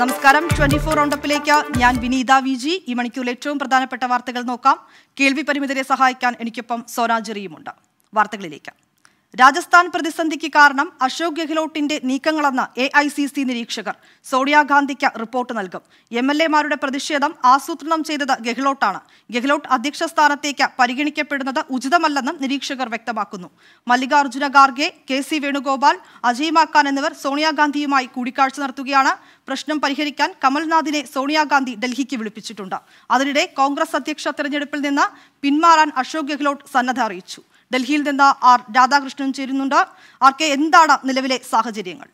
നമസ്കാരം twenty four റൗണ്ടപ്പിലേക്ക് ഞാൻ വിനീത V G ഈ മണിക്കൂറിൽ ഏറ്റവും പ്രധാനപ്പെട്ട വാർത്തകൾ നോക്കാം കേൾവി പരിമിതരെ സഹായിക്കാൻ എനിക്കൊപ്പം സോനാ ജെറിയുമുണ്ട് വാർത്തകളിലേക്ക് രാജസ്ഥാൻ പ്രതിസന്ധിക്ക് കാരണം അശോക് ഗെഹ്ലോട്ടിന്റെ നീക്കങ്ങളെന്ന് എ ഐ സി സി നിരീക്ഷകർ സോണിയാഗാന്ധിക്ക് റിപ്പോർട്ട് നൽകും എം എൽ എമാരുടെ പ്രതിഷേധം ആസൂത്രണം ചെയ്തത് ഗെഹ്ലോട്ടാണ് ഗെഹ്ലോട്ട് അധ്യക്ഷ സ്ഥാനത്തേക്ക് പരിഗണിക്കപ്പെടുന്നത് ഉചിതമല്ലെന്നും നിരീക്ഷകർ വ്യക്തമാക്കുന്നു മല്ലികാർജ്ജുന ഖാർഗെ കെ സി വേണുഗോപാൽ അജയ് മാക്കാൻ എന്നിവർ സോണിയാഗാന്ധിയുമായി കൂടിക്കാഴ്ച നടത്തുകയാണ് പ്രശ്നം പരിഹരിക്കാൻ കമൽനാഥിനെ സോണിയാഗാന്ധി ഡൽഹിക്ക് വിളിപ്പിച്ചിട്ടുണ്ട് അതിനിടെ കോൺഗ്രസ് അധ്യക്ഷ തെരഞ്ഞെടുപ്പിൽ നിന്ന് പിന്മാറാൻ അശോക് ഗെഹ്ലോട്ട് സന്നദ്ധ അറിയിച്ചു ഡൽഹിയിൽ നിന്ന് ആർ രാധാകൃഷ്ണൻ ചേരുന്നുണ്ട് ആർ കെ എന്താണ് നിലവിലെ സാഹചര്യങ്ങൾ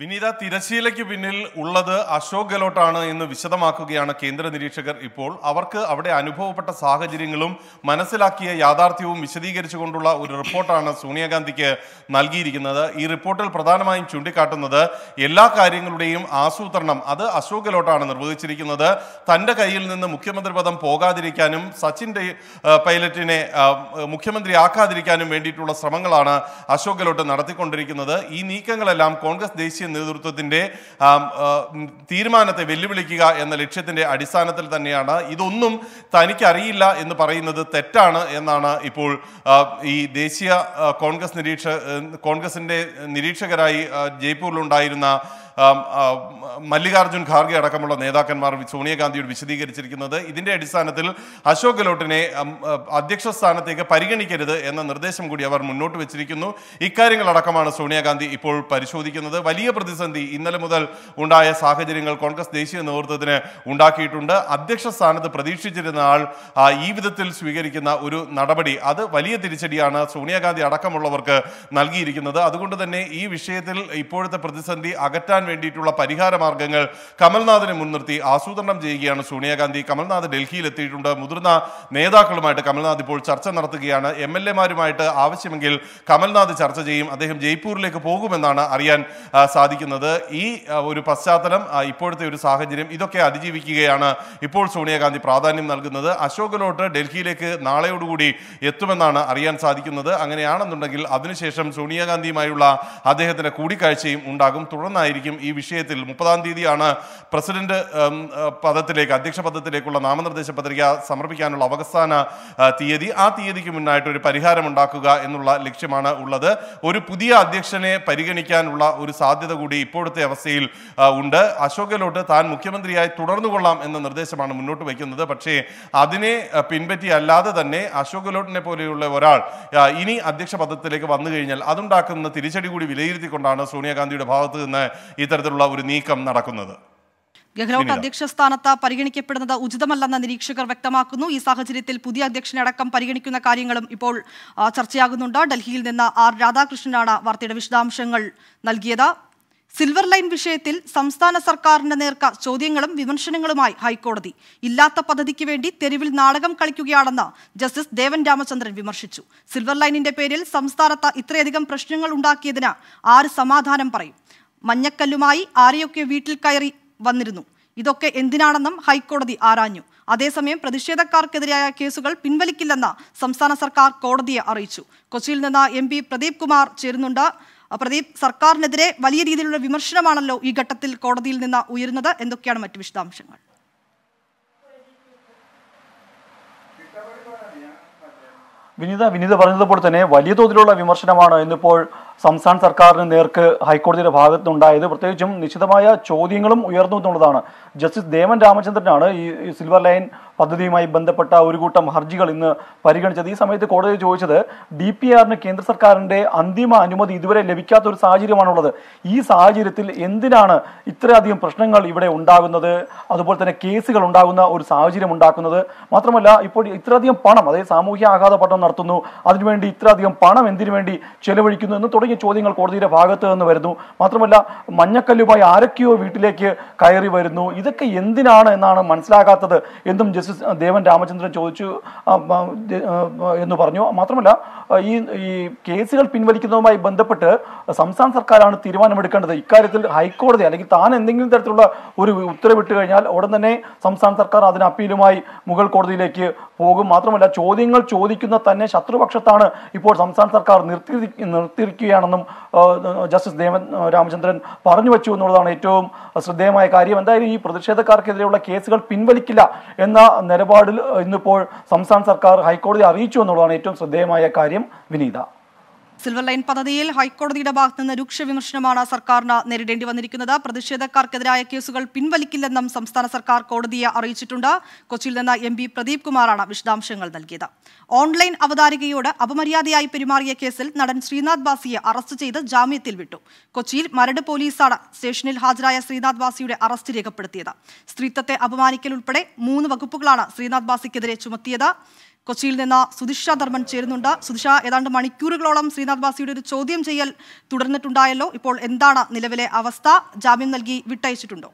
വിനീത തിരശീലയ്ക്ക് പിന്നിൽ ഉള്ളത് അശോക് ഗെലോട്ടാണ് എന്ന് വിശദമാക്കുകയാണ് കേന്ദ്ര നിരീക്ഷകർ ഇപ്പോൾ അവർക്ക് അവിടെ അനുഭവപ്പെട്ട സാഹചര്യങ്ങളും മനസ്സിലാക്കിയ യാഥാർത്ഥ്യവും വിശദീകരിച്ചുകൊണ്ടുള്ള ഒരു റിപ്പോർട്ടാണ് സോണിയാഗാന്ധിക്ക് നൽകിയിരിക്കുന്നത് ഈ റിപ്പോർട്ടിൽ പ്രധാനമായും ചൂണ്ടിക്കാട്ടുന്നത് എല്ലാ കാര്യങ്ങളുടെയും ആസൂത്രണം അത് അശോക് ഗെലോട്ടാണ് നിർവഹിച്ചിരിക്കുന്നത് തൻ്റെ കയ്യിൽ നിന്ന് മുഖ്യമന്ത്രി പദം പോകാതിരിക്കാനും സച്ചിൻ പൈലറ്റിനെ മുഖ്യമന്ത്രി ആക്കാതിരിക്കാനും വേണ്ടിയിട്ടുള്ള ശ്രമങ്ങളാണ് അശോക് ഗെലോട്ട് നടത്തിക്കൊണ്ടിരിക്കുന്നത് ഈ നീക്കങ്ങളെല്ലാം കോൺഗ്രസ് ദേശീയ ദേശീയ നേതൃത്വത്തിൻ്റെ തീരുമാനത്തെ വെല്ലുവിളിക്കുക എന്ന ലക്ഷ്യത്തിൻ്റെ അടിസ്ഥാനത്തിൽ തന്നെയാണ് ഇതൊന്നും തനിക്കറിയില്ല എന്ന് പറയുന്നത് തെറ്റാണ് എന്നാണ് ഇപ്പോൾ ഈ ദേശീയ കോൺഗ്രസ് നിരീക്ഷ കോൺഗ്രസിൻ്റെ നിരീക്ഷകരായി ജയ്പൂരിലുണ്ടായിരുന്ന മല്ലികാർജ്ജുൻ ഖാർഗെ അടക്കമുള്ള നേതാക്കന്മാർ സോണിയാഗാന്ധിയോട് വിശദീകരിച്ചിരിക്കുന്നത് ഇതിൻ്റെ അടിസ്ഥാനത്തിൽ അശോക് ഗെഹ്ലോട്ടിനെ അധ്യക്ഷ സ്ഥാനത്തേക്ക് പരിഗണിക്കരുത് എന്ന നിർദ്ദേശം കൂടി അവർ മുന്നോട്ട് വെച്ചിരിക്കുന്നു ഇക്കാര്യങ്ങളടക്കമാണ് സോണിയാഗാന്ധി ഇപ്പോൾ പരിശോധിക്കുന്നത് വലിയ പ്രതിസന്ധി ഇന്നലെ മുതൽ ഉണ്ടായ സാഹചര്യങ്ങൾ കോൺഗ്രസ് ദേശീയ നേതൃത്വത്തിന് ഉണ്ടാക്കിയിട്ടുണ്ട് അധ്യക്ഷ സ്ഥാനത്ത് പ്രതീക്ഷിച്ചിരുന്ന ആൾ ഈ വിധത്തിൽ സ്വീകരിക്കുന്ന ഒരു നടപടി അത് വലിയ തിരിച്ചടിയാണ് സോണിയാഗാന്ധി അടക്കമുള്ളവർക്ക് നൽകിയിരിക്കുന്നത് അതുകൊണ്ട് തന്നെ ഈ വിഷയത്തിൽ ഇപ്പോഴത്തെ പ്രതിസന്ധി അകറ്റാൻ വേണ്ടിയിട്ടുള്ള പരിഹാര മാർഗങ്ങൾ കമൽനാഥിനെ മുൻനിർത്തി ആസൂത്രണം ചെയ്യുകയാണ് സോണിയാഗാന്ധി കമൽനാഥ് എത്തിയിട്ടുണ്ട് മുതിർന്ന നേതാക്കളുമായിട്ട് കമൽനാഥ് ഇപ്പോൾ ചർച്ച നടത്തുകയാണ് എം എൽ എമാരുമായിട്ട് ആവശ്യമെങ്കിൽ കമൽനാഥ് ചർച്ച ചെയ്യും അദ്ദേഹം ജയ്പൂരിലേക്ക് പോകുമെന്നാണ് അറിയാൻ സാധിക്കുന്നത് ഈ ഒരു പശ്ചാത്തലം ഇപ്പോഴത്തെ ഒരു സാഹചര്യം ഇതൊക്കെ അതിജീവിക്കുകയാണ് ഇപ്പോൾ സോണിയാഗാന്ധി പ്രാധാന്യം നൽകുന്നത് അശോക് ഗെഹ്ലോട്ട് ഡൽഹിയിലേക്ക് നാളെയോടുകൂടി എത്തുമെന്നാണ് അറിയാൻ സാധിക്കുന്നത് അങ്ങനെയാണെന്നുണ്ടെങ്കിൽ അതിനുശേഷം സോണിയാഗാന്ധിയുമായുള്ള അദ്ദേഹത്തിന്റെ കൂടിക്കാഴ്ചയും ഉണ്ടാകും തുടർന്നായിരിക്കും ഈ വിഷയത്തിൽ മുപ്പതാം തീയതിയാണ് പ്രസിഡന്റ് പദത്തിലേക്ക് അധ്യക്ഷ പദത്തിലേക്കുള്ള നാമനിർദ്ദേശ പത്രിക സമർപ്പിക്കാനുള്ള അവസാന തീയതി ആ തീയതിക്ക് മുന്നായിട്ട് ഒരു പരിഹാരം ഉണ്ടാക്കുക എന്നുള്ള ലക്ഷ്യമാണ് ഉള്ളത് ഒരു പുതിയ അധ്യക്ഷനെ പരിഗണിക്കാനുള്ള ഒരു സാധ്യത കൂടി ഇപ്പോഴത്തെ അവസ്ഥയിൽ ഉണ്ട് അശോക് ഗെഹ്ലോട്ട് താൻ മുഖ്യമന്ത്രിയായി തുടർന്നു കൊള്ളാം എന്ന നിർദ്ദേശമാണ് മുന്നോട്ട് വയ്ക്കുന്നത് പക്ഷേ അതിനെ പിൻപറ്റി അല്ലാതെ തന്നെ അശോക് ഗെഹ്ലോട്ടിനെ പോലെയുള്ള ഒരാൾ ഇനി അധ്യക്ഷ പദത്തിലേക്ക് വന്നു കഴിഞ്ഞാൽ അതുണ്ടാക്കുന്ന തിരിച്ചടി കൂടി വിലയിരുത്തിക്കൊണ്ടാണ് സോണിയാഗാന്ധിയുടെ ഭാഗത്ത് നിന്ന് ഈ ഇത്തരത്തിലുള്ള ഒരു നീക്കം നടക്കുന്നത് ഗെഹ്ലോട്ട് അധ്യക്ഷ സ്ഥാനത്ത് പരിഗണിക്കപ്പെടുന്നത് ഉചിതമല്ലെന്ന് നിരീക്ഷകർ വ്യക്തമാക്കുന്നു ഈ സാഹചര്യത്തിൽ പുതിയ അധ്യക്ഷനെ അടക്കം പരിഗണിക്കുന്ന കാര്യങ്ങളും ഇപ്പോൾ ചർച്ചയാകുന്നുണ്ട് ഡൽഹിയിൽ നിന്ന് ആർ രാധാകൃഷ്ണനാണ് വാർത്തയുടെ വിശദാംശങ്ങൾ നൽകിയത് സിൽവർ ലൈൻ വിഷയത്തിൽ സംസ്ഥാന സർക്കാരിന്റെ നേർക്ക ചോദ്യങ്ങളും വിമർശനങ്ങളുമായി ഹൈക്കോടതി ഇല്ലാത്ത പദ്ധതിക്ക് വേണ്ടി തെരുവിൽ നാടകം കളിക്കുകയാണെന്ന് ജസ്റ്റിസ് ദേവൻ രാമചന്ദ്രൻ വിമർശിച്ചു സിൽവർ ലൈനിന്റെ പേരിൽ സംസ്ഥാനത്ത് ഇത്രയധികം പ്രശ്നങ്ങൾ ഉണ്ടാക്കിയതിന് ആര് സമാധാനം പറയും മഞ്ഞക്കല്ലുമായി ആരെയൊക്കെ വീട്ടിൽ കയറി വന്നിരുന്നു ഇതൊക്കെ എന്തിനാണെന്നും ഹൈക്കോടതി ആരാഞ്ഞു അതേസമയം പ്രതിഷേധക്കാർക്കെതിരായ കേസുകൾ പിൻവലിക്കില്ലെന്ന് സംസ്ഥാന സർക്കാർ കോടതിയെ അറിയിച്ചു കൊച്ചിയിൽ നിന്ന് എം പി പ്രദീപ് കുമാർ ചേരുന്നുണ്ട് പ്രദീപ് സർക്കാരിനെതിരെ വലിയ രീതിയിലുള്ള വിമർശനമാണല്ലോ ഈ ഘട്ടത്തിൽ കോടതിയിൽ നിന്ന് ഉയരുന്നത് എന്തൊക്കെയാണ് മറ്റു വിശദാംശങ്ങൾ വിനിത വിനിത പറഞ്ഞതുപോലെ തന്നെ വലിയ തോതിലുള്ള വിമർശനമാണ് ഇന്നിപ്പോൾ സംസ്ഥാന സർക്കാരിന് നേർക്ക് ഹൈക്കോടതിയുടെ ഭാഗത്തുണ്ടായത് പ്രത്യേകിച്ചും നിശ്ചിതമായ ചോദ്യങ്ങളും ഉയർന്നു എന്നുള്ളതാണ് ജസ്റ്റിസ് ദേവൻ രാമചന്ദ്രനാണ് ഈ സിൽവർ ലൈൻ പദ്ധതിയുമായി ബന്ധപ്പെട്ട ഒരു കൂട്ടം ഹർജികൾ ഇന്ന് പരിഗണിച്ചത് ഈ സമയത്ത് കോടതി ചോദിച്ചത് ഡി പി ആറിന് കേന്ദ്ര സർക്കാരിന്റെ അന്തിമ അനുമതി ഇതുവരെ ലഭിക്കാത്ത ഒരു സാഹചര്യമാണുള്ളത് ഈ സാഹചര്യത്തിൽ എന്തിനാണ് ഇത്രയധികം പ്രശ്നങ്ങൾ ഇവിടെ ഉണ്ടാകുന്നത് അതുപോലെ തന്നെ കേസുകൾ ഉണ്ടാകുന്ന ഒരു സാഹചര്യം ഉണ്ടാക്കുന്നത് മാത്രമല്ല ഇപ്പോൾ ഇത്രയധികം പണം അതായത് സാമൂഹ്യ ആഘാത പഠനം നടത്തുന്നു അതിനുവേണ്ടി ഇത്രയധികം പണം എന്തിനു വേണ്ടി ചെലവഴിക്കുന്നു എന്ന് തുടങ്ങി തുടങ്ങിയ ചോദ്യങ്ങൾ കോടതിയുടെ ഭാഗത്ത് നിന്ന് വരുന്നു മാത്രമല്ല മഞ്ഞക്കല്ലുമായി ആരൊക്കെയോ വീട്ടിലേക്ക് കയറി വരുന്നു ഇതൊക്കെ എന്തിനാണ് എന്നാണ് മനസ്സിലാകാത്തത് എന്നും ജസ്റ്റിസ് ദേവൻ രാമചന്ദ്രൻ ചോദിച്ചു എന്ന് പറഞ്ഞു മാത്രമല്ല ഈ ഈ കേസുകൾ പിൻവലിക്കുന്നതുമായി ബന്ധപ്പെട്ട് സംസ്ഥാന സർക്കാരാണ് തീരുമാനമെടുക്കേണ്ടത് ഇക്കാര്യത്തിൽ ഹൈക്കോടതി അല്ലെങ്കിൽ താൻ എന്തെങ്കിലും തരത്തിലുള്ള ഒരു ഉത്തരവിട്ട് കഴിഞ്ഞാൽ ഉടൻ തന്നെ സംസ്ഥാന സർക്കാർ അതിന് അപ്പീലുമായി മുഗൾ കോടതിയിലേക്ക് പോകും മാത്രമല്ല ചോദ്യങ്ങൾ ചോദിക്കുന്ന തന്നെ ശത്രുപക്ഷത്താണ് ഇപ്പോൾ സംസ്ഥാന സർക്കാർ നിർത്തി നിർത്തിയിരിക്കുക തന്നെയാണെന്നും ജസ്റ്റിസ് ദേവൻ രാമചന്ദ്രൻ പറഞ്ഞു വെച്ചു എന്നുള്ളതാണ് ഏറ്റവും ശ്രദ്ധേയമായ കാര്യം എന്തായാലും ഈ പ്രതിഷേധക്കാർക്കെതിരെയുള്ള കേസുകൾ പിൻവലിക്കില്ല എന്ന നിലപാടിൽ ഇന്നിപ്പോൾ സംസ്ഥാന സർക്കാർ ഹൈക്കോടതി അറിയിച്ചു എന്നുള്ളതാണ് ഏറ്റവും ശ്രദ്ധേയമായ കാര്യം വിനീത സിൽവർ ലൈൻ പദ്ധതിയിൽ ഹൈക്കോടതിയുടെ ഭാഗത്തു നിന്ന് രൂക്ഷ വിമർശനമാണ് സർക്കാരിന് നേരിടേണ്ടി വന്നിരിക്കുന്നത് പ്രതിഷേധക്കാർക്കെതിരായ കേസുകൾ പിൻവലിക്കില്ലെന്നും സംസ്ഥാന സർക്കാർ കോടതിയെ അറിയിച്ചിട്ടുണ്ട് കൊച്ചിയിൽ നിന്ന് എം പി പ്രദീപ് കുമാറാണ് വിശദാംശങ്ങൾ നൽകിയത് ഓൺലൈൻ അവതാരികയോട് അപമര്യാദയായി പെരുമാറിയ കേസിൽ നടൻ ശ്രീനാഥ് ബാസിയെ അറസ്റ്റ് ചെയ്ത് ജാമ്യത്തിൽ വിട്ടു കൊച്ചിയിൽ മരട് പോലീസാണ് സ്റ്റേഷനിൽ ഹാജരായ ശ്രീനാഥ് ബാസിയുടെ അറസ്റ്റ് രേഖപ്പെടുത്തിയത് സ്ത്രീത്വത്തെ അപമാനിക്കൽ ഉൾപ്പെടെ മൂന്ന് വകുപ്പുകളാണ് ശ്രീനാഥ് ബാസിക്കെതിരെ ചുമത്തിയത് കൊച്ചിയിൽ നിന്ന് സുധിഷ ധർമ്മൻ ചേരുന്നുണ്ട് സുധിഷ ഏതാണ്ട് മണിക്കൂറുകളോളം ശ്രീനാഥ് ബാസിയുടെ ഒരു ചോദ്യം ചെയ്യൽ തുടർന്നിട്ടുണ്ടായല്ലോ ഇപ്പോൾ എന്താണ് നിലവിലെ അവസ്ഥ ജാമ്യം നൽകി വിട്ടയച്ചിട്ടുണ്ടോ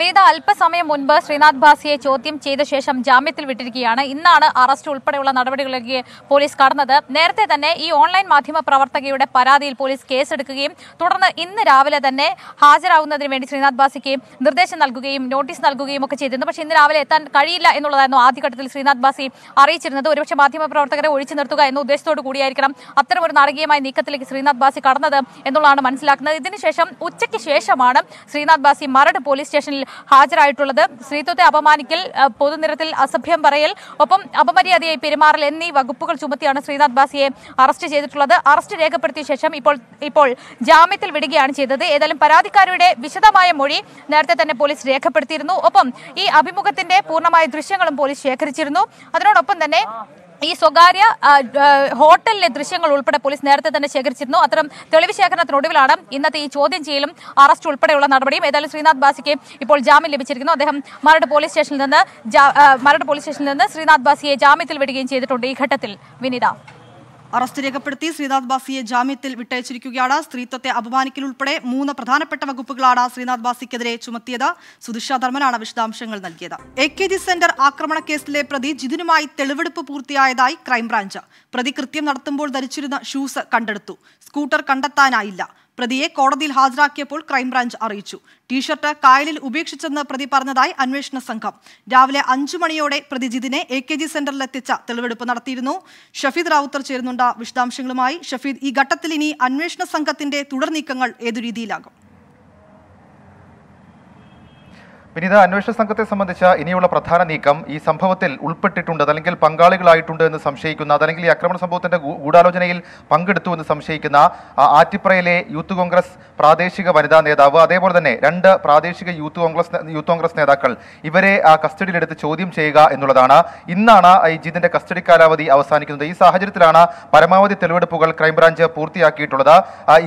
വേദ അല്പസമയം മുൻപ് ശ്രീനാഥ് ഭാസിയെ ചോദ്യം ചെയ്ത ശേഷം ജാമ്യത്തിൽ വിട്ടിരിക്കുകയാണ് ഇന്നാണ് അറസ്റ്റ് ഉൾപ്പെടെയുള്ള നടപടികളിലേക്ക് പോലീസ് കടന്നത് നേരത്തെ തന്നെ ഈ ഓൺലൈൻ മാധ്യമ പ്രവർത്തകയുടെ പരാതിയിൽ പോലീസ് കേസെടുക്കുകയും തുടർന്ന് ഇന്ന് രാവിലെ തന്നെ ഹാജരാകുന്നതിന് വേണ്ടി ശ്രീനാഥ് ഭാസിക്ക് നിർദ്ദേശം നൽകുകയും നോട്ടീസ് നൽകുകയും ഒക്കെ ചെയ്തിരുന്നു പക്ഷേ ഇന്ന് രാവിലെ എത്താൻ കഴിയില്ല എന്നുള്ളതായിരുന്നു ആദ്യഘട്ടത്തിൽ ശ്രീനാഥ് ഭാസി അറിയിച്ചിരുന്നത് ഒരുപക്ഷെ മാധ്യമ പ്രവർത്തകരെ ഒഴിച്ചു നിർത്തുക എന്ന ഉദ്ദേശത്തോടു കൂടിയായിരിക്കണം അത്തരം ഒരു നാടകീയമായ നീക്കത്തിലേക്ക് ശ്രീനാഥ് ഭാസി കടന്നത് എന്നുള്ളതാണ് മനസ്സിലാക്കുന്നത് ഇതിനുശേഷം ഉച്ചയ്ക്ക് ശേഷമാണ് ശ്രീനാഥ് ഭാസി മരട് പോലീസ് സ്റ്റേഷനിൽ ഹാജരായിട്ടുള്ളത് സ്ത്രീത്വത്തെ അപമാനിക്കൽ പൊതുനിരത്തിൽ അസഭ്യം പറയൽ ഒപ്പം അപമര്യാദയായി പെരുമാറൽ എന്നീ വകുപ്പുകൾ ചുമത്തിയാണ് ശ്രീനാഥ് ബാസിയെ അറസ്റ്റ് ചെയ്തിട്ടുള്ളത് അറസ്റ്റ് രേഖപ്പെടുത്തിയ ശേഷം ഇപ്പോൾ ഇപ്പോൾ ജാമ്യത്തിൽ വിടുകയാണ് ചെയ്തത് ഏതായാലും പരാതിക്കാരുടെ വിശദമായ മൊഴി നേരത്തെ തന്നെ പോലീസ് രേഖപ്പെടുത്തിയിരുന്നു ഒപ്പം ഈ അഭിമുഖത്തിന്റെ പൂർണ്ണമായ ദൃശ്യങ്ങളും പോലീസ് ശേഖരിച്ചിരുന്നു അതിനോടൊപ്പം തന്നെ ഈ സ്വകാര്യ ഹോട്ടലിലെ ദൃശ്യങ്ങൾ ഉൾപ്പെടെ പോലീസ് നേരത്തെ തന്നെ ശേഖരിച്ചിരുന്നു അത്തരം തെളിവ് ശേഖരണത്തിനൊടുവിലാണ് ഇന്നത്തെ ഈ ചോദ്യം ചെയ്യലും അറസ്റ്റ് ഉൾപ്പെടെയുള്ള നടപടിയും ഏതായാലും ശ്രീനാഥ് ബാസിക്ക് ഇപ്പോൾ ജാമ്യം ലഭിച്ചിരിക്കുന്നു അദ്ദേഹം മരട് പോലീസ് സ്റ്റേഷനിൽ നിന്ന് മരട് പോലീസ് സ്റ്റേഷനിൽ നിന്ന് ശ്രീനാഥ് ബാസിയെ ജാമ്യത്തിൽ വിടുകയും ചെയ്തിട്ടുണ്ട് ഈ ഘട്ടത്തിൽ വിനിത അറസ്റ്റ് രേഖപ്പെടുത്തി ശ്രീനാഥ് ബാസിയെ ജാമ്യത്തിൽ വിട്ടയച്ചിരിക്കുകയാണ് സ്ത്രീത്വത്തെ അപമാനിക്കലുൾപ്പെടെ മൂന്ന് പ്രധാനപ്പെട്ട വകുപ്പുകളാണ് ശ്രീനാഥ് ബാസിക്കെതിരെ ചുമത്തിയത് സുധിഷാധർമ്മനാണ് വിശദാംശങ്ങൾ നൽകിയത് എ കെ ജി സെന്റർ ആക്രമണ കേസിലെ പ്രതി ജിതിനുമായി തെളിവെടുപ്പ് പൂർത്തിയായതായി ക്രൈംബ്രാഞ്ച് പ്രതി കൃത്യം നടത്തുമ്പോൾ ധരിച്ചിരുന്ന ഷൂസ് കണ്ടെടുത്തു സ്കൂട്ടർ കണ്ടെത്താനായില്ല പ്രതിയെ കോടതിയിൽ ഹാജരാക്കിയപ്പോൾ ക്രൈംബ്രാഞ്ച് അറിയിച്ചു ടീഷർട്ട് കായലിൽ ഉപേക്ഷിച്ചെന്ന് പ്രതി പറഞ്ഞതായി അന്വേഷണ സംഘം രാവിലെ അഞ്ചു മണിയോടെ പ്രതി ജിതിനെ എ കെ ജി സെന്ററിലെത്തിച്ച തെളിവെടുപ്പ് നടത്തിയിരുന്നു ഷഫീദ് റാവുത്തർ ചേരുന്നുണ്ട് വിശദാംശങ്ങളുമായി ഷഫീദ് ഈ ഘട്ടത്തിൽ ഇനി അന്വേഷണ സംഘത്തിന്റെ തുടർ നീക്കങ്ങൾ ഏതു രീതിയിലാകും വിനീത അന്വേഷണ സംഘത്തെ സംബന്ധിച്ച ഇനിയുള്ള പ്രധാന നീക്കം ഈ സംഭവത്തിൽ ഉൾപ്പെട്ടിട്ടുണ്ട് അതല്ലെങ്കിൽ പങ്കാളികളായിട്ടുണ്ട് എന്ന് സംശയിക്കുന്ന അതല്ലെങ്കിൽ ഈ ആക്രമണ സംഭവത്തിന്റെ ഗൂഢാലോചനയിൽ പങ്കെടുത്തു എന്ന് സംശയിക്കുന്ന ആറ്റിപ്രയിലെ യൂത്ത് കോൺഗ്രസ് പ്രാദേശിക വനിതാ നേതാവ് അതേപോലെ തന്നെ രണ്ട് പ്രാദേശിക യൂത്ത് കോൺഗ്രസ് യൂത്ത് കോൺഗ്രസ് നേതാക്കൾ ഇവരെ കസ്റ്റഡിയിലെടുത്ത് ചോദ്യം ചെയ്യുക എന്നുള്ളതാണ് ഇന്നാണ് ഈ ജിതിന്റെ കസ്റ്റഡി കാലാവധി അവസാനിക്കുന്നത് ഈ സാഹചര്യത്തിലാണ് പരമാവധി തെളിവെടുപ്പുകൾ ക്രൈംബ്രാഞ്ച് പൂർത്തിയാക്കിയിട്ടുള്ളത്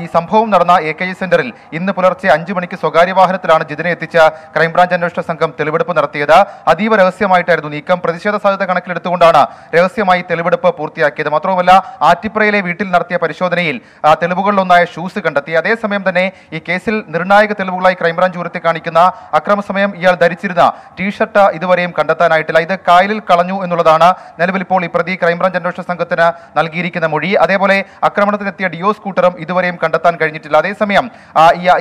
ഈ സംഭവം നടന്ന എ കെ സെന്ററിൽ ഇന്ന് പുലർച്ചെ അഞ്ചു മണിക്ക് സ്വകാര്യ വാഹനത്തിലാണ് ജിതിനെ എത്തിച്ച ക്രൈംബ്രാഞ്ച് ദുരന്താന്വേഷണ സംഘം തെളിവെടുപ്പ് നടത്തിയത് അതീവ രഹസ്യമായിട്ടായിരുന്നു നീക്കം പ്രതിഷേധ സാധ്യത കണക്കിലെടുത്തുകൊണ്ടാണ് രഹസ്യമായി തെളിവെടുപ്പ് പൂർത്തിയാക്കിയത് മാത്രവുമല്ല ആറ്റിപ്രയിലെ വീട്ടിൽ നടത്തിയ പരിശോധനയിൽ തെളിവുകളിലൊന്നായ ഷൂസ് കണ്ടെത്തി അതേസമയം തന്നെ ഈ കേസിൽ നിർണായക തെളിവുകളായി ക്രൈംബ്രാഞ്ച് ഉയർത്തി കാണിക്കുന്ന അക്രമസമയം ഇയാൾ ധരിച്ചിരുന്ന ടീഷർട്ട് ഇതുവരെയും കണ്ടെത്താനായിട്ടില്ല ഇത് കായലിൽ കളഞ്ഞു എന്നുള്ളതാണ് നിലവിൽ ഇപ്പോൾ ഈ പ്രതി ക്രൈംബ്രാഞ്ച് അന്വേഷണ സംഘത്തിന് നൽകിയിരിക്കുന്ന മൊഴി അതേപോലെ ആക്രമണത്തിനെത്തിയ ഡിയോ സ്കൂട്ടറും ഇതുവരെയും കണ്ടെത്താൻ കഴിഞ്ഞിട്ടില്ല അതേസമയം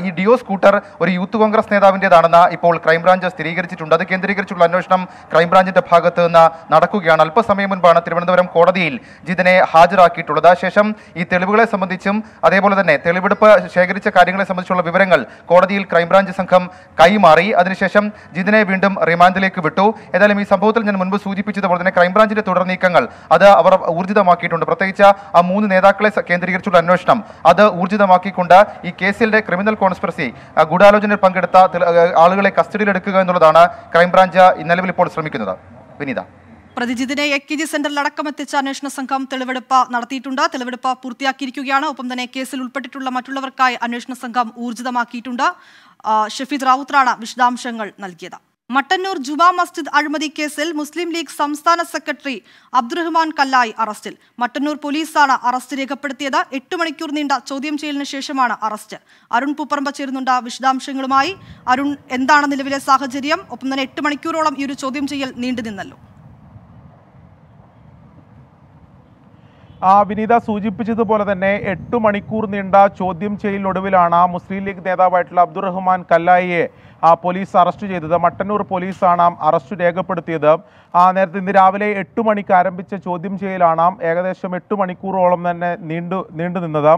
ഈ ഡിയോ സ്കൂട്ടർ ഒരു യൂത്ത് കോൺഗ്രസ് നേതാവിൻ്റെതാണെന്ന് ഇപ്പോൾ ക്രൈംബ്രാഞ്ച് ക്രൈംബ്രാഞ്ച് സ്ഥിരീകരിച്ചിട്ടുണ്ട് അത് കേന്ദ്രീകരിച്ചുള്ള അന്വേഷണം ക്രൈംബ്രാഞ്ചിന്റെ ഭാഗത്ത് നിന്ന് നടക്കുകയാണ് അല്പസമയം മുൻപാണ് തിരുവനന്തപുരം കോടതിയിൽ ജിതിനെ ഹാജരാക്കിയിട്ടുള്ളത് ശേഷം ഈ തെളിവുകളെ സംബന്ധിച്ചും അതേപോലെ തന്നെ തെളിവെടുപ്പ് ശേഖരിച്ച കാര്യങ്ങളെ സംബന്ധിച്ചുള്ള വിവരങ്ങൾ കോടതിയിൽ ക്രൈംബ്രാഞ്ച് സംഘം കൈമാറി അതിനുശേഷം ജിതിനെ വീണ്ടും റിമാൻഡിലേക്ക് വിട്ടു ഏതായാലും ഈ സംഭവത്തിൽ ഞാൻ മുൻപ് സൂചിപ്പിച്ചതുപോലെ തന്നെ ക്രൈംബ്രാഞ്ചിന്റെ തുടർ നീക്കങ്ങൾ അത് അവർ ഊർജിതമാക്കിയിട്ടുണ്ട് പ്രത്യേകിച്ച് ആ മൂന്ന് നേതാക്കളെ കേന്ദ്രീകരിച്ചുള്ള അന്വേഷണം അത് ഊർജിതമാക്കിക്കൊണ്ട് ഈ കേസിലെ ക്രിമിനൽ കോൺസ്പിറസി ഗൂഢാലോചനയിൽ പങ്കെടുത്ത ആളുകളെ കസ്റ്റഡിയിൽ എടുക്കുക എന്നുള്ളതാണ് ക്രൈംബ്രാഞ്ച് നിലവിൽ ഇപ്പോൾ ശ്രമിക്കുന്നത് വിനീത പ്രതിജിതിനെ എ കെ ജി സെന്ററിൽ അടക്കം എത്തിച്ച അന്വേഷണ സംഘം തെളിവെടുപ്പ് നടത്തിയിട്ടുണ്ട് തെളിവെടുപ്പ് പൂർത്തിയാക്കിയിരിക്കുകയാണ് ഒപ്പം തന്നെ കേസിൽ ഉൾപ്പെട്ടിട്ടുള്ള മറ്റുള്ളവർക്കായി അന്വേഷണ സംഘം ഊർജിതമാക്കിയിട്ടുണ്ട് ഷഫീദ് റാവുത്രാണ് വിശദാംശങ്ങൾ നൽകിയത് മട്ടന്നൂർ ജുമാ മസ്ജിദ് അഴിമതി കേസിൽ മുസ്ലിം ലീഗ് സംസ്ഥാന സെക്രട്ടറി അബ്ദുറഹ്മാൻ കല്ലായി അറസ്റ്റിൽ മട്ടന്നൂർ പോലീസാണ് അറസ്റ്റ് രേഖപ്പെടുത്തിയത് എട്ട് മണിക്കൂർ നീണ്ട ചോദ്യം ചെയ്യലിന് ശേഷമാണ് അറസ്റ്റ് അരുൺ പൂപ്പറമ്പ ചേരുന്നുണ്ട് വിശദാംശങ്ങളുമായി അരുൺ എന്താണ് നിലവിലെ സാഹചര്യം ഒപ്പം തന്നെ എട്ട് മണിക്കൂറോളം ഈ ഒരു ചോദ്യം ചെയ്യൽ നീണ്ടു നിന്നല്ലോ വിനീത സൂചിപ്പിച്ചതുപോലെ തന്നെ എട്ട് മണിക്കൂർ നീണ്ട ചോദ്യം ചെയ്യലിനൊടുവിലാണ് മുസ്ലിം ലീഗ് നേതാവായിട്ടുള്ള അബ്ദുറഹ്മാൻ കല്ലായിയെ ആ പോലീസ് അറസ്റ്റ് ചെയ്തത് മട്ടന്നൂർ പോലീസാണ് അറസ്റ്റ് രേഖപ്പെടുത്തിയത് ആ നേരത്തെ ഇന്ന് രാവിലെ എട്ട് മണിക്ക് ആരംഭിച്ച ചോദ്യം ചെയ്യലാണ് ഏകദേശം എട്ട് മണിക്കൂറോളം തന്നെ നീണ്ടു നീണ്ടു നിന്നത്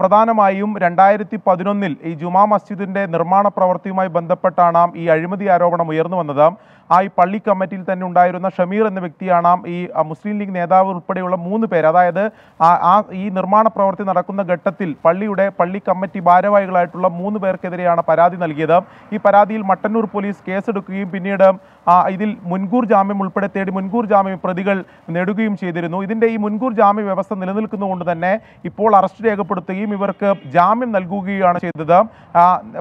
പ്രധാനമായും രണ്ടായിരത്തി പതിനൊന്നിൽ ഈ ജുമാ മസ്ജിദിൻ്റെ നിർമ്മാണ പ്രവൃത്തിയുമായി ബന്ധപ്പെട്ടാണ് ഈ അഴിമതി ആരോപണം ഉയർന്നു വന്നത് ആ ഈ പള്ളി കമ്മിറ്റിയിൽ തന്നെ ഉണ്ടായിരുന്ന ഷമീർ എന്ന വ്യക്തിയാണ് ഈ മുസ്ലിം ലീഗ് നേതാവ് ഉൾപ്പെടെയുള്ള മൂന്ന് പേര് അതായത് ആ ഈ നിർമ്മാണ പ്രവൃത്തി നടക്കുന്ന ഘട്ടത്തിൽ പള്ളിയുടെ പള്ളി കമ്മിറ്റി ഭാരവാഹികളായിട്ടുള്ള മൂന്ന് പേർക്കെതിരെയാണ് പരാതി നൽകിയത് ഈ പരാതിയിൽ മട്ടന്നൂർ പോലീസ് കേസെടുക്കുകയും പിന്നീട് ഇതിൽ മുൻകൂർ ജാമ്യം ഉൾപ്പെടെ തേടി മുൻകൂർ ജാമ്യം പ്രതികൾ നേടുകയും ചെയ്തിരുന്നു ഇതിൻ്റെ ഈ മുൻകൂർ ജാമ്യ വ്യവസ്ഥ നിലനിൽക്കുന്നതുകൊണ്ട് തന്നെ ഇപ്പോൾ അറസ്റ്റ് രേഖപ്പെടുത്തുകയും ഇവർക്ക് ജാമ്യം നൽകുകയാണ് ചെയ്തത്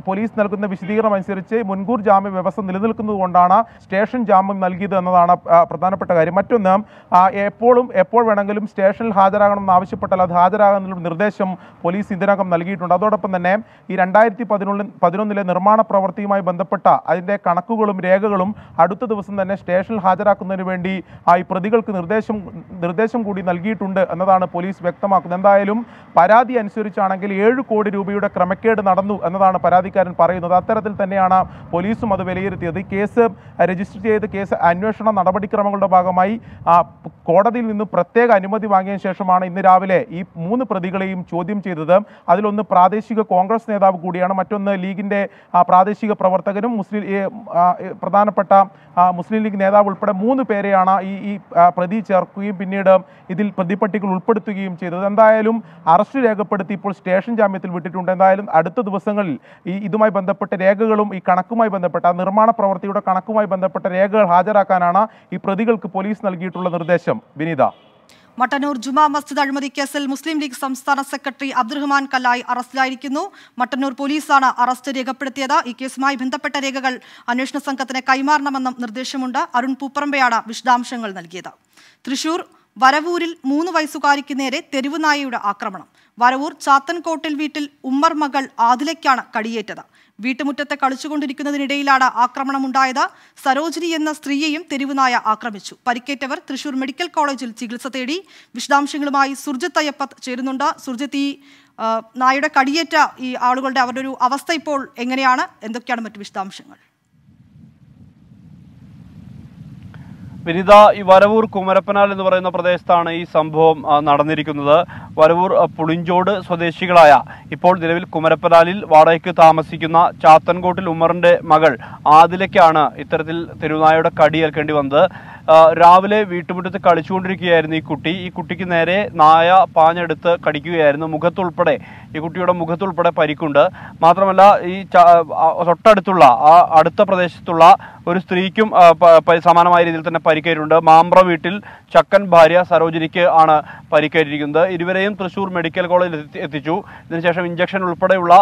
പോലീസ് നൽകുന്ന വിശദീകരണം അനുസരിച്ച് മുൻകൂർ ജാമ്യ വ്യവസ്ഥ നിലനിൽക്കുന്നതുകൊണ്ടാണ് സ്റ്റേഷൻ ജാമ്യം നൽകിയത് എന്നതാണ് പ്രധാനപ്പെട്ട കാര്യം മറ്റൊന്ന് എപ്പോഴും എപ്പോൾ വേണമെങ്കിലും സ്റ്റേഷനിൽ ഹാജരാകണമെന്ന് ആവശ്യപ്പെട്ടാൽ അത് ഹാജരാകാനുള്ള നിർദ്ദേശം പോലീസ് ഇതിനകം നൽകിയിട്ടുണ്ട് അതോടൊപ്പം തന്നെ ഈ രണ്ടായിരത്തി പതിനൊന്നിൽ പതിനൊന്നിലെ നിർമ്മാണ പ്രവൃത്തിയുമായി ബന്ധപ്പെട്ട അതിൻ്റെ കണക്കുകളും രേഖകളും അടുത്ത ദിവസം തന്നെ സ്റ്റേഷനിൽ ഹാജരാക്കുന്നതിന് വേണ്ടി ഈ പ്രതികൾക്ക് നിർദ്ദേശം നിർദ്ദേശം കൂടി നൽകിയിട്ടുണ്ട് എന്നതാണ് പോലീസ് വ്യക്തമാക്കുന്നത് എന്തായാലും പരാതി അനുസരിച്ചാണെങ്കിൽ ഏഴ് കോടി രൂപയുടെ ക്രമക്കേട് നടന്നു എന്നതാണ് പരാതിക്കാരൻ പറയുന്നത് അത്തരത്തിൽ തന്നെയാണ് പോലീസും അത് വിലയിരുത്തിയത് കേസ് രജിസ്റ്റർ ചെയ്ത് കേസ് അന്വേഷണ നടപടിക്രമങ്ങളുടെ ഭാഗമായി കോടതിയിൽ നിന്ന് പ്രത്യേക അനുമതി വാങ്ങിയ ശേഷമാണ് ഇന്ന് രാവിലെ ഈ മൂന്ന് പ്രതികളെയും ചോദ്യം ചെയ്തത് അതിലൊന്ന് പ്രാദേശിക കോൺഗ്രസ് നേതാവ് കൂടിയാണ് മറ്റൊന്ന് ലീഗിൻ്റെ പ്രാദേശിക പ്രവർത്തകനും മുസ്ലിം പ്രധാനപ്പെട്ട മുസ്ലിം ലീഗ് നേതാവ് ഉൾപ്പെടെ മൂന്ന് പേരെയാണ് ഈ ഈ പ്രതി ചേർക്കുകയും പിന്നീട് ഇതിൽ പ്രതിപട്ടികൾ ഉൾപ്പെടുത്തുകയും ചെയ്തത് എന്തായാലും അറസ്റ്റ് രേഖപ്പെടുത്തി ഇപ്പോൾ സ്റ്റേഷൻ ജാമ്യത്തിൽ വിട്ടിട്ടുണ്ട് എന്തായാലും അടുത്ത ദിവസങ്ങളിൽ ഈ ഇതുമായി ബന്ധപ്പെട്ട രേഖകളും ഈ കണക്കുമായി ബന്ധപ്പെട്ട നിർമ്മാണ പ്രവൃത്തിയുടെ കണക്കുമായി ബന്ധപ്പെട്ട രേഖകൾ ഹാജരാക്കാനാണ് ഈ പ്രതികൾക്ക് പോലീസ് നൽകിയിട്ടുള്ള നിർദ്ദേശം വിനീത മട്ടന്നൂർ ജുമാ മസ്ജിദ് അഴിമതി കേസിൽ മുസ്ലിം ലീഗ് സംസ്ഥാന സെക്രട്ടറി അബ്ദുറഹ്മാൻ കല്ലായി അറസ്റ്റിലായിരിക്കുന്നു മട്ടന്നൂർ പോലീസാണ് അറസ്റ്റ് രേഖപ്പെടുത്തിയത് ഈ കേസുമായി ബന്ധപ്പെട്ട രേഖകൾ അന്വേഷണ സംഘത്തിന് കൈമാറണമെന്നും നിർദ്ദേശമുണ്ട് അരുൺ പൂപ്പറമ്പയാണ് വിശദാംശങ്ങൾ നൽകിയത് തൃശൂർ വരവൂരിൽ മൂന്ന് വയസ്സുകാരിക്ക് നേരെ തെരുവുനായയുടെ ആക്രമണം വരവൂർ ചാത്തൻകോട്ടിൽ വീട്ടിൽ ഉമ്മർ മകൾ ആദിലയ്ക്കാണ് കടിയേറ്റത് വീട്ടുമുറ്റത്തെ കളിച്ചുകൊണ്ടിരിക്കുന്നതിനിടയിലാണ് ആക്രമണമുണ്ടായത് സരോജിനി എന്ന സ്ത്രീയെയും തെരുവുനായ ആക്രമിച്ചു പരിക്കേറ്റവർ തൃശൂർ മെഡിക്കൽ കോളേജിൽ ചികിത്സ തേടി വിശദാംശങ്ങളുമായി സുർജിത് അയ്യപ്പത്ത് ചേരുന്നുണ്ട് സുർജിത്ത് ഈ നായുടെ കടിയേറ്റ ഈ ആളുകളുടെ അവരുടെ ഒരു അവസ്ഥ ഇപ്പോൾ എങ്ങനെയാണ് എന്തൊക്കെയാണ് മറ്റു വിശദാംശങ്ങൾ വിനിത ഈ വരവൂർ കുമരപ്പനാൽ എന്ന് പറയുന്ന പ്രദേശത്താണ് ഈ സംഭവം നടന്നിരിക്കുന്നത് വരവൂർ പുളിഞ്ചോട് സ്വദേശികളായ ഇപ്പോൾ നിലവിൽ കുമരപ്പനാലിൽ വാടകയ്ക്ക് താമസിക്കുന്ന ചാത്തൻകോട്ടിൽ ഉമ്മറിന്റെ മകൾ ആദിലയ്ക്കാണ് ഇത്തരത്തിൽ തെരുവുനായയുടെ കടിയേൽക്കേണ്ടി വന്നത് രാവിലെ വീട്ടുമുറ്റത്ത് കളിച്ചുകൊണ്ടിരിക്കുകയായിരുന്നു ഈ കുട്ടി ഈ കുട്ടിക്ക് നേരെ നായ പാഞ്ഞെടുത്ത് കടിക്കുകയായിരുന്നു മുഖത്തുൾപ്പെടെ ഈ കുട്ടിയുടെ മുഖത്തുൾപ്പെടെ പരിക്കുണ്ട് മാത്രമല്ല ഈ തൊട്ടടുത്തുള്ള ആ അടുത്ത പ്രദേശത്തുള്ള ഒരു സ്ത്രീക്കും സമാനമായ രീതിയിൽ തന്നെ പരിക്കേറ്റിട്ടുണ്ട് മാമ്പ്ര വീട്ടിൽ ചക്കൻ ഭാര്യ സരോജിനിക്ക് ആണ് പരിക്കേറ്റിരിക്കുന്നത് ഇരുവരെയും തൃശൂർ മെഡിക്കൽ കോളേജിൽ എത്തിച്ചു ഇതിനുശേഷം ഇഞ്ചക്ഷൻ ഉൾപ്പെടെയുള്ള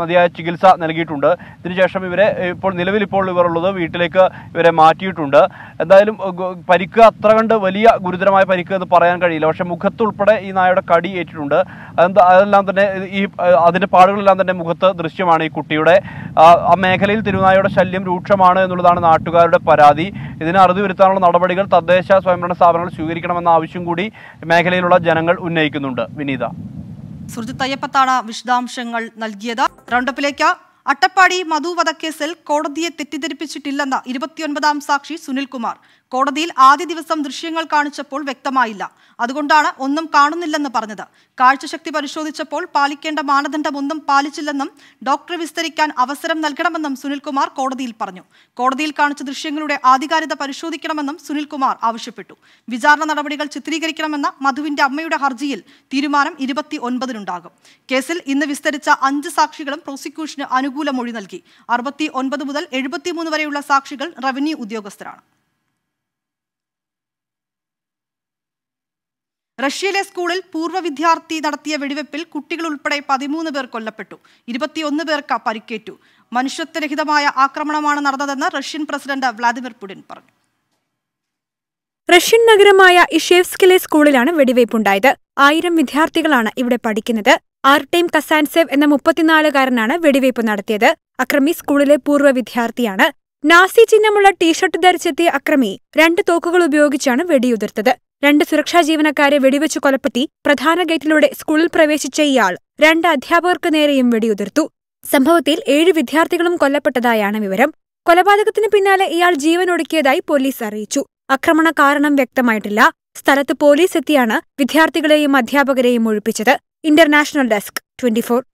മതിയായ ചികിത്സ നൽകിയിട്ടുണ്ട് ഇതിനുശേഷം ഇവരെ ഇപ്പോൾ നിലവിൽ ഇപ്പോൾ ഇവരുള്ളത് വീട്ടിലേക്ക് ഇവരെ മാറ്റിയിട്ടുണ്ട് എന്തായാലും പരിക്ക് അത്ര കണ്ട് വലിയ ഗുരുതരമായ പരിക്ക് എന്ന് പറയാൻ കഴിയില്ല പക്ഷേ മുഖത്തുൾപ്പെടെ ഈ നായയുടെ കടി ഏറ്റിട്ടുണ്ട് അതെല്ലാം തന്നെ ഈ അതിൻ്റെ പാടുകളെല്ലാം തന്നെ മുഖത്ത് ദൃശ്യമാണ് ഈ കുട്ടിയുടെ ആ മേഖലയിൽ തിരുനായയുടെ ശല്യം രൂക്ഷമാണ് എന്നുള്ളതാണ് നാട്ടുകാരുടെ പരാതി ഇതിന് അറുതി വരുത്താനുള്ള നടപടികൾ തദ്ദേശ സ്വയംഭരണ സ്ഥാപനങ്ങൾ സ്വീകരിക്കണമെന്ന ആവശ്യം കൂടി മേഖലയിലുള്ള ജനങ്ങൾ ഉന്നയിക്കുന്നുണ്ട് വിനീത സുർജിത് അയ്യപ്പത്താണ് വിശദാംശങ്ങൾ നൽകിയത് റൗണ്ടപ്പിലേക്ക് അട്ടപ്പാടി മധുവധക്കേസിൽ കോടതിയെ തെറ്റിദ്ധരിപ്പിച്ചിട്ടില്ലെന്ന് ഇരുപത്തിയൊൻപതാം സാക്ഷി സുനിൽകുമാർ കോടതിയിൽ ആദ്യ ദിവസം ദൃശ്യങ്ങൾ കാണിച്ചപ്പോൾ വ്യക്തമായില്ല അതുകൊണ്ടാണ് ഒന്നും കാണുന്നില്ലെന്ന് പറഞ്ഞത് കാഴ്ചശക്തി പരിശോധിച്ചപ്പോൾ പാലിക്കേണ്ട മാനദണ്ഡമൊന്നും പാലിച്ചില്ലെന്നും ഡോക്ടറെ വിസ്തരിക്കാൻ അവസരം നൽകണമെന്നും സുനിൽകുമാർ കോടതിയിൽ പറഞ്ഞു കോടതിയിൽ കാണിച്ച ദൃശ്യങ്ങളുടെ ആധികാരികത പരിശോധിക്കണമെന്നും സുനിൽകുമാർ ആവശ്യപ്പെട്ടു വിചാരണ നടപടികൾ ചിത്രീകരിക്കണമെന്ന മധുവിന്റെ അമ്മയുടെ ഹർജിയിൽ തീരുമാനം ഇരുപത്തി ഒൻപതിനുണ്ടാകും കേസിൽ ഇന്ന് വിസ്തരിച്ച അഞ്ച് സാക്ഷികളും പ്രോസിക്യൂഷന് അനുകൂല മൊഴി നൽകി അറുപത്തി ഒൻപത് മുതൽ എഴുപത്തിമൂന്ന് വരെയുള്ള സാക്ഷികൾ റവന്യൂ ഉദ്യോഗസ്ഥരാണ് റഷ്യയിലെ സ്കൂളിൽ പൂർവ്വ വിദ്യാർത്ഥി നടത്തിയ വെടിവെപ്പിൽ കുട്ടികൾ ഉൾപ്പെടെ പതിമൂന്ന് പേർ കൊല്ലപ്പെട്ടു ഇരുപത്തിയൊന്ന് പേർക്ക് പരിക്കേറ്റു മനുഷ്യത്വരഹിതമായ ആക്രമണമാണ് നടന്നതെന്ന് റഷ്യൻ പ്രസിഡന്റ് വ്ളാദിമിർ പുടിൻ പറഞ്ഞു റഷ്യൻ നഗരമായ ഇഷേവ്സ്കിലെ സ്കൂളിലാണ് വെടിവയ്പുണ്ടായത് ആയിരം വിദ്യാർത്ഥികളാണ് ഇവിടെ പഠിക്കുന്നത് ആർടൈം കസാൻസേവ് എന്ന മുപ്പത്തിനാലുകാരനാണ് വെടിവയ്പ് നടത്തിയത് അക്രമി സ്കൂളിലെ പൂർവ്വ വിദ്യാർത്ഥിയാണ് നാസി ചിഹ്നമുള്ള ടീഷർട്ട് ധരിച്ചെത്തിയ അക്രമി രണ്ട് തോക്കുകൾ ഉപയോഗിച്ചാണ് വെടിയുതിർത്തത് രണ്ട് സുരക്ഷാ ജീവനക്കാരെ വെടിവെച്ചു കൊലപ്പെടുത്തി പ്രധാന ഗേറ്റിലൂടെ സ്കൂളിൽ പ്രവേശിച്ച ഇയാൾ രണ്ട് അധ്യാപകർക്ക് നേരെയും വെടിയുതിർത്തു സംഭവത്തിൽ ഏഴ് വിദ്യാർത്ഥികളും കൊല്ലപ്പെട്ടതായാണ് വിവരം കൊലപാതകത്തിന് പിന്നാലെ ഇയാൾ ജീവനൊടുക്കിയതായി പോലീസ് അറിയിച്ചു ആക്രമണ കാരണം വ്യക്തമായിട്ടില്ല സ്ഥലത്ത് പോലീസ് എത്തിയാണ് വിദ്യാർത്ഥികളെയും അധ്യാപകരെയും ഒഴിപ്പിച്ചത് ഇന്റർനാഷണൽ ഡെസ്ക് ട്വന്റി